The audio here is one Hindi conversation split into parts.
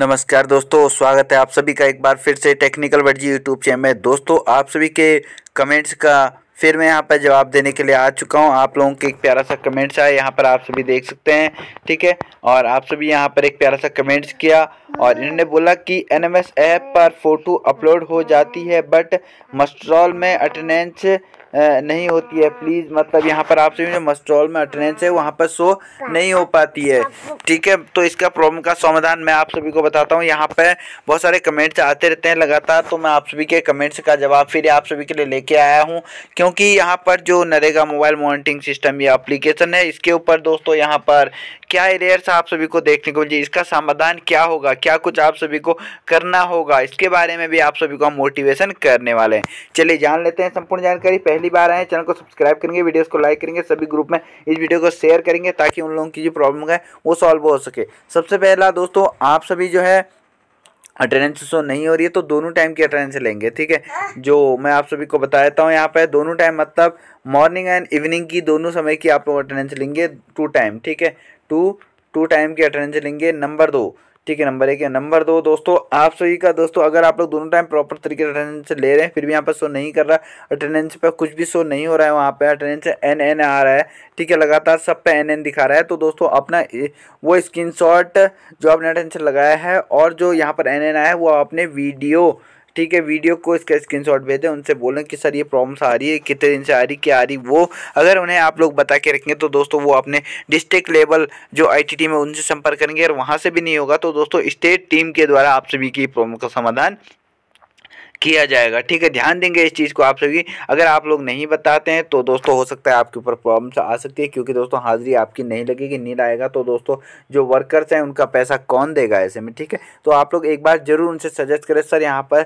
नमस्कार दोस्तों स्वागत है आप सभी का एक बार फिर से टेक्निकल वर्जी यूट्यूब चैनल में दोस्तों आप सभी के कमेंट्स का फिर मैं यहाँ पर जवाब देने के लिए आ चुका हूँ आप लोगों के एक प्यारा सा कमेंट्स आया यहाँ पर आप सभी देख सकते हैं ठीक है और आप सभी यहाँ पर एक प्यारा सा कमेंट्स किया और इन्होंने बोला कि एनएमएस ऐप पर फ़ोटो अपलोड हो जाती है बट मस्ट्रॉल में अटेंडेंस नहीं होती है प्लीज़ मतलब यहाँ पर आप सभी जो मस्ट्रॉल में अटेंडेंस है वहाँ पर शो नहीं हो पाती है ठीक है तो इसका प्रॉब्लम का समाधान मैं आप सभी को बताता हूँ यहाँ पर बहुत सारे कमेंट्स आते रहते हैं लगातार तो मैं आप सभी के कमेंट्स का जवाब फिर आप सभी के लिए लेके आया हूँ क्योंकि यहाँ पर जो नरेगा मोबाइल मॉनिटरिंग सिस्टम या अप्लीकेशन है इसके ऊपर दोस्तों यहाँ पर क्या एरियर्स आप सभी को देखने को मिले इसका समाधान क्या होगा क्या कुछ आप सभी को करना होगा इसके बारे में भी आप सभी को हम मोटिवेशन करने वाले हैं चलिए जान लेते हैं संपूर्ण जानकारी पहली बार आए चैनल को सब्सक्राइब करेंगे वीडियोज़ को लाइक करेंगे सभी ग्रुप में इस वीडियो को शेयर करेंगे ताकि उन लोगों की जो प्रॉब्लम है वो सॉल्व हो सके सबसे पहला दोस्तों आप सभी जो है अटेंडेंस शो तो नहीं हो रही है तो दोनों टाइम की अटेंडेंस लेंगे ठीक है जो मैं आप सभी को बता देता हूँ यहाँ पे दोनों टाइम मतलब मॉर्निंग एंड इवनिंग की दोनों समय की आप लोग अटेंडेंस लेंगे टू टाइम ठीक है टू टू टाइम की अटेंडेंस लेंगे नंबर दो ठीक है नंबर एक है नंबर दो दोस्तों आप सभी का दोस्तों अगर आप लोग दोनों टाइम प्रॉपर तरीके से अटेंडेंस ले रहे हैं फिर भी यहाँ पर शो नहीं कर रहा अटेंडेंस पर कुछ भी शो नहीं हो रहा है वहाँ पे अटेंडेंस एन एन आ रहा है ठीक है लगातार सब पे एन एन दिखा रहा है तो दोस्तों अपना वो स्क्रीन जो आपने अटेंडेंस लगाया है और जो यहाँ पर एन एन आया है वो अपने वीडियो ठीक है वीडियो को इसका स्क्रीनशॉट भेजें उनसे बोलें कि सर ये प्रॉब्लम्स आ रही है कितने दिन से आ रही क्या आ रही वो अगर उन्हें आप लोग बता के रखेंगे तो दोस्तों वो अपने डिस्ट्रिक्ट लेवल जो टीम में उनसे संपर्क करेंगे और वहाँ से भी नहीं होगा तो दोस्तों स्टेट टीम के द्वारा आप सभी की प्रॉब्लम का समाधान किया जाएगा ठीक है ध्यान देंगे इस चीज़ को आप सभी अगर आप लोग नहीं बताते हैं तो दोस्तों हो सकता है आपके ऊपर प्रॉब्लम्स आ सकती है क्योंकि दोस्तों हाजिरी आपकी नहीं लगेगी नींद आएगा तो दोस्तों जो वर्कर्स हैं उनका पैसा कौन देगा ऐसे में ठीक है तो आप लोग एक बार ज़रूर उनसे सजेस्ट करें सर यहाँ पर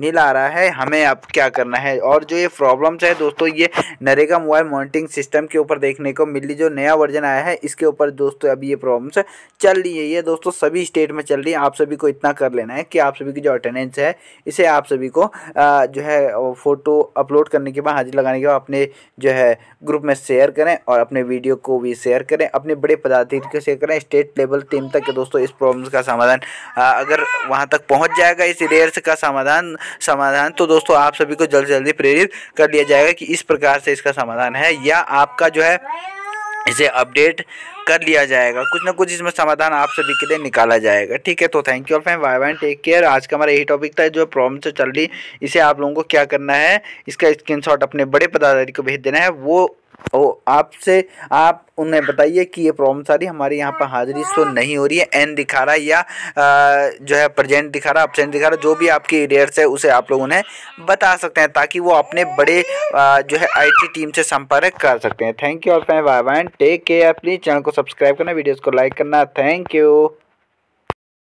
नील आ रहा है हमें अब क्या करना है और जो ये प्रॉब्लम्स है दोस्तों ये नरेगा मोबाइल मॉनिटरिंग सिस्टम के ऊपर देखने को मिली जो नया वर्जन आया है इसके ऊपर दोस्तों अभी ये प्रॉब्लम्स चल रही है ये दोस्तों सभी स्टेट में चल रही है आप सभी को इतना कर लेना है कि आप सभी की जो अटेंडेंस है इसे आप सभी को जो है फ़ोटो अपलोड करने के बाद हाजिर लगाने के बाद अपने जो है ग्रुप में शेयर करें और अपने वीडियो को भी शेयर करें अपने बड़े पदाधिकारी को शेयर करें स्टेट लेवल टीम तक के दोस्तों इस प्रॉब्लम का समाधान अगर वहाँ तक पहुँच जाएगा इस रेयर्स का समाधान समाधान तो दोस्तों आप सभी को जल्द से जल्दी प्रेरित कर लिया जाएगा कि इस प्रकार से इसका समाधान है या आपका जो है इसे अपडेट कर लिया जाएगा कुछ ना कुछ इसमें समाधान आप सभी के लिए निकाला जाएगा ठीक है तो thank you all fam bye bye take care आज का हमारा यही टॉपिक था जो प्रॉब्लम से चल रही इसे आप लोगों को क्या करना है इसका स्क्रीनशॉट अपने बड़े पदाधिकारी को भेज देना है वो ओ आपसे आप उन्हें बताइए कि ये प्रॉब्लम सारी हमारे यहाँ पर हाजिरी शो तो नहीं हो रही है एन दिखा रहा है या आ, जो है प्रजेंट दिखा रहा है अपसेंट दिखा रहा है जो भी आपकी एरियर्स है उसे आप लोग उन्हें बता सकते हैं ताकि वो अपने बड़े आ, जो है आईटी टीम से संपर्क कर सकते हैं थैंक यू और fam bye bye take care please channel को सब्सक्राइब करना वीडियोज़ को लाइक करना थैंक यू